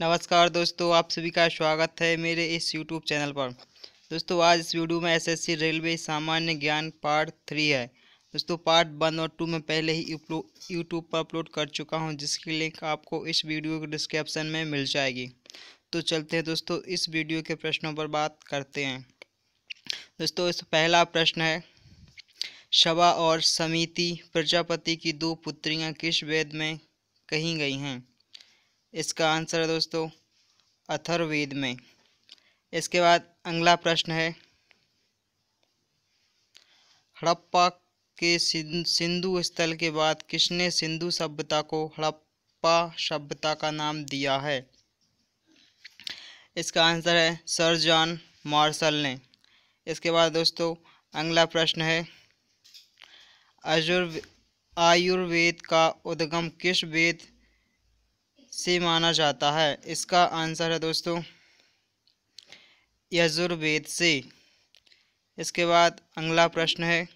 नमस्कार दोस्तों आप सभी का स्वागत है मेरे इस यूट्यूब चैनल पर दोस्तों आज इस वीडियो में एसएससी रेलवे सामान्य ज्ञान पार्ट थ्री है दोस्तों पार्ट वन और टू में पहले ही यूट्यूब पर अपलोड कर चुका हूं जिसकी लिंक आपको इस वीडियो के डिस्क्रिप्शन में मिल जाएगी तो चलते हैं दोस्तों इस वीडियो के प्रश्नों पर बात करते हैं दोस्तों इस पहला प्रश्न है सभा और समिति प्रजापति की दो पुत्रियाँ किस वेद में कही गई हैं इसका आंसर है दोस्तों अथर्वेद में इसके बाद अगला प्रश्न है हड़प्पा के सिंधु स्थल के बाद किसने सिंधु सभ्यता को हड़प्पा सभ्यता का नाम दिया है इसका आंसर है सर जॉन मार्शल ने इसके बाद दोस्तों अगला प्रश्न है आयुर्वेद का उद्गम किस वेद से माना जाता है इसका आंसर है दोस्तों यजुर्वेद से इसके बाद अगला प्रश्न है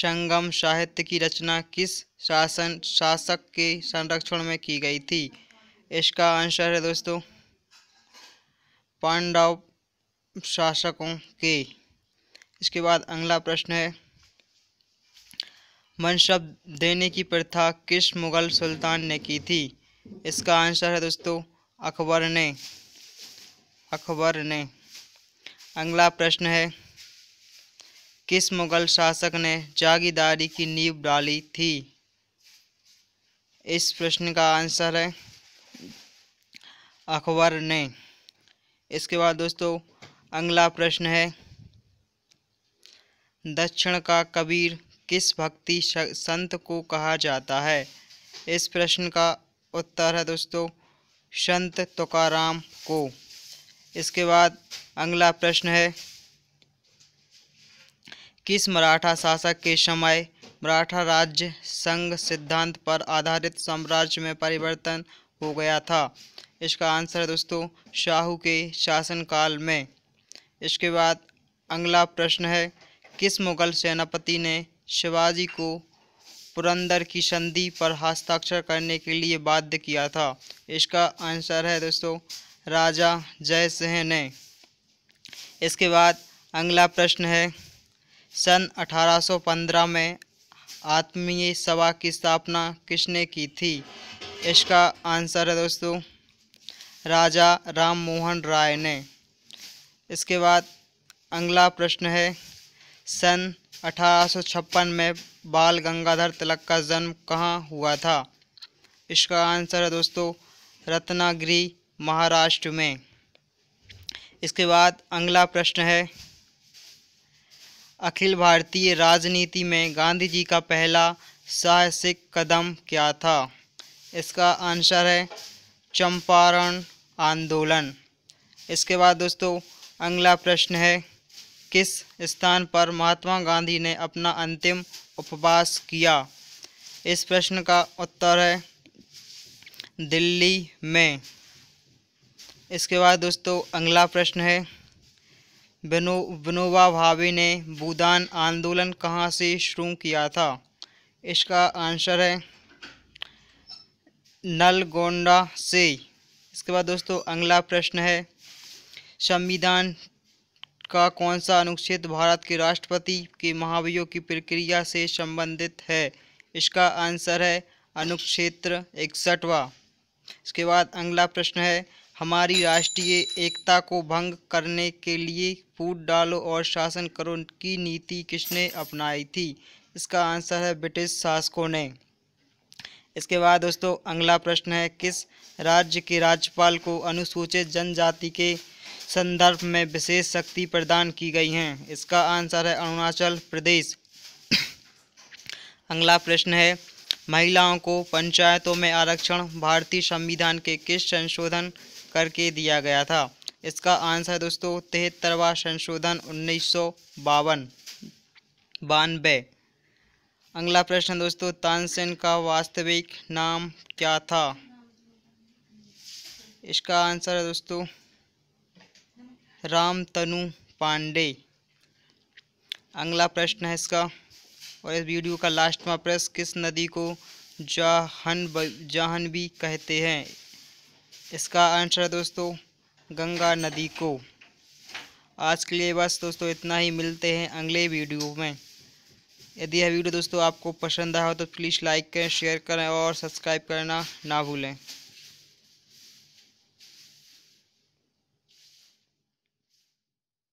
संगम साहित्य की रचना किस शासन शासक के संरक्षण में की गई थी इसका आंसर है दोस्तों पांडव शासकों के इसके बाद अगला प्रश्न है मनशब देने की प्रथा किस मुग़ल सुल्तान ने की थी इसका आंसर है दोस्तों अकबर ने अकबर ने अगला प्रश्न है किस मुग़ल शासक ने जागीदारी की नींव डाली थी इस प्रश्न का आंसर है अकबर ने इसके बाद दोस्तों अगला प्रश्न है दक्षिण का कबीर किस भक्ति संत को कहा जाता है इस प्रश्न का उत्तर है दोस्तों संत तुकाराम को इसके बाद अगला प्रश्न है किस मराठा शासक के समय मराठा राज्य संघ सिद्धांत पर आधारित साम्राज्य में परिवर्तन हो गया था इसका आंसर है दोस्तों शाहू के शासनकाल में इसके बाद अगला प्रश्न है किस मुगल सेनापति ने शिवाजी को पुरंदर की संधि पर हस्ताक्षर करने के लिए बाध्य किया था इसका आंसर है दोस्तों राजा जय सिंह ने इसके बाद अगला प्रश्न है सन 1815 में आत्मीय सभा की स्थापना किसने की थी इसका आंसर है दोस्तों राजा राम मोहन राय ने इसके बाद अगला प्रश्न है सन अठारह में बाल गंगाधर तिलक का जन्म कहाँ हुआ था इसका आंसर है दोस्तों रत्नागिरी महाराष्ट्र में इसके बाद अगला प्रश्न है अखिल भारतीय राजनीति में गांधी जी का पहला साहसिक कदम क्या था इसका आंसर है चंपारण आंदोलन इसके बाद दोस्तों अगला प्रश्न है किस स्थान पर महात्मा गांधी ने अपना अंतिम उपवास किया इस प्रश्न का उत्तर है दिल्ली में इसके बाद दोस्तों अगला प्रश्न है विनो विनोबा भावे ने भूदान आंदोलन कहाँ से शुरू किया था इसका आंसर है नलगोंडा से इसके बाद दोस्तों अगला प्रश्न है संविधान का कौन सा अनुच्छेद भारत के राष्ट्रपति के महाभियोग की प्रक्रिया से संबंधित है इसका आंसर है अनुक्षेत्र इकसठवा इसके बाद अगला प्रश्न है हमारी राष्ट्रीय एकता को भंग करने के लिए फूट डालो और शासन करो की नीति किसने अपनाई थी इसका आंसर है ब्रिटिश शासकों ने इसके बाद दोस्तों अगला प्रश्न है किस राज्य के राज्यपाल को अनुसूचित जनजाति के संदर्भ में विशेष शक्ति प्रदान की गई हैं इसका आंसर है अरुणाचल प्रदेश अगला प्रश्न है महिलाओं को पंचायतों में आरक्षण भारतीय संविधान के किस संशोधन करके दिया गया था इसका आंसर दोस्तों तिहत्तरवा संशोधन उन्नीस सौ बावन बानबे अगला प्रश्न दोस्तों तानसेन का वास्तविक नाम क्या था इसका आंसर है दोस्तों रामतनु पांडे अगला प्रश्न है इसका और इस वीडियो का लास्ट में प्रश्न किस नदी को जाहन जाहन भी कहते हैं इसका आंसर है दोस्तों गंगा नदी को आज के लिए बस दोस्तों इतना ही मिलते हैं अगले वीडियो में यदि यह वीडियो दोस्तों आपको पसंद आया हो तो प्लीज़ लाइक करें शेयर करें और सब्सक्राइब करना ना भूलें